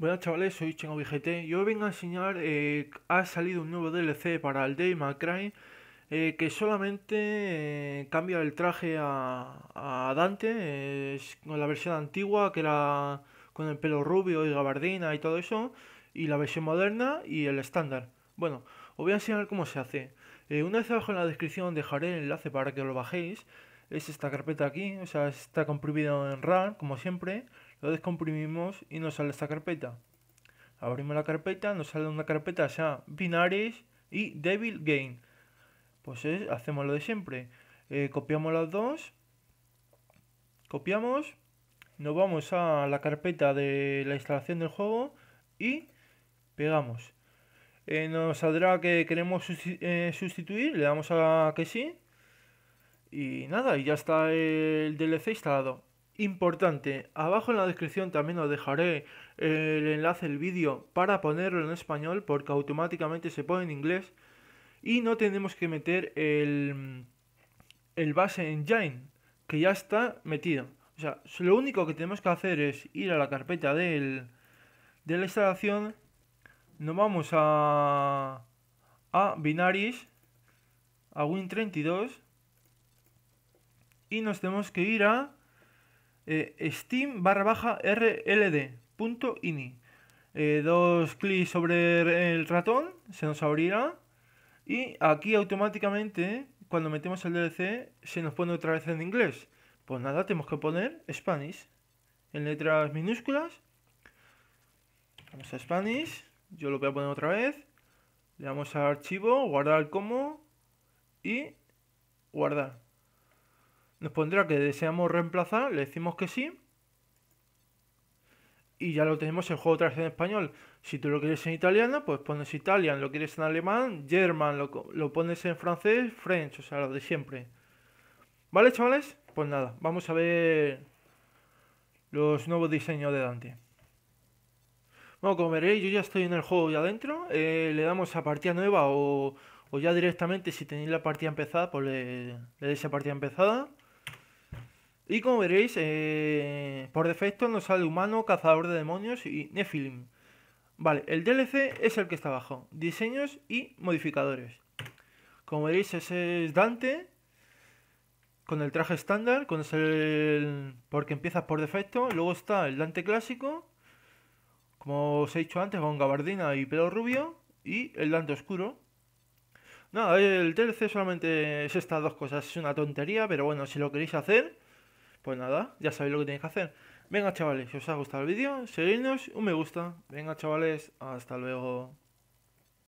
Buenas chavales, soy Chengo yo y vengo a enseñar, eh, ha salido un nuevo DLC para el Day Cry eh, que solamente eh, cambia el traje a, Dante, con la versión antigua que era con el pelo rubio y gabardina y todo eso, y la versión moderna y el estándar. Bueno, os voy a enseñar cómo se hace. una vez abajo en la descripción dejaré el enlace para que lo bajéis es esta carpeta aquí, o sea, está comprimido en RAR, como siempre, lo descomprimimos y nos sale esta carpeta. Abrimos la carpeta, nos sale una carpeta sea binaries y Devil Gain Pues hacemos lo de siempre. Eh, copiamos las dos, copiamos, nos vamos a la carpeta de la instalación del juego y pegamos. Eh, nos saldrá que queremos eh, sustituir, le damos a que sí y nada, y ya está el DLC instalado. Importante, abajo en la descripción también os dejaré el enlace del vídeo para ponerlo en español porque automáticamente se pone en inglés y no tenemos que meter el, el base engine que ya está metido. O sea, lo único que tenemos que hacer es ir a la carpeta del, de la instalación, nos vamos a, a binaries, a Win32 y nos tenemos que ir a eh, steam barra baja rld.ini. Eh, dos clics sobre el ratón, se nos abrirá y aquí automáticamente cuando metemos el DLC se nos pone otra vez en inglés. Pues nada, tenemos que poner Spanish en letras minúsculas. Vamos a Spanish, yo lo voy a poner otra vez. Le damos a archivo, guardar como y guardar. Nos pondrá que deseamos reemplazar, le decimos que sí. Y ya lo tenemos el juego otra en español. Si tú lo quieres en italiano, pues pones Italian, lo quieres en alemán, German, lo, pones en francés, French, o sea, lo de siempre. ¿Vale, chavales? Pues nada, vamos a ver los nuevos diseños de Dante. Bueno, como veréis, yo ya estoy en el juego ya adentro. Eh, le damos a partida nueva o, ya directamente, si tenéis la partida empezada, pues le, le deis a partida empezada. Y como veréis, eh, por defecto nos sale humano, cazador de demonios y Nephilim. Vale, el DLC es el que está abajo. Diseños y modificadores. Como veréis, ese es Dante. Con el traje estándar, con el... porque empiezas por defecto. Luego está el Dante clásico. Como os he dicho antes, con gabardina y pelo rubio. Y el Dante oscuro. Nada, el DLC solamente es estas dos cosas. Es una tontería, pero bueno, si lo queréis hacer pues nada, ya sabéis lo que tenéis que hacer. Venga chavales, si os ha gustado el vídeo, seguidnos, un me gusta. Venga chavales, hasta luego.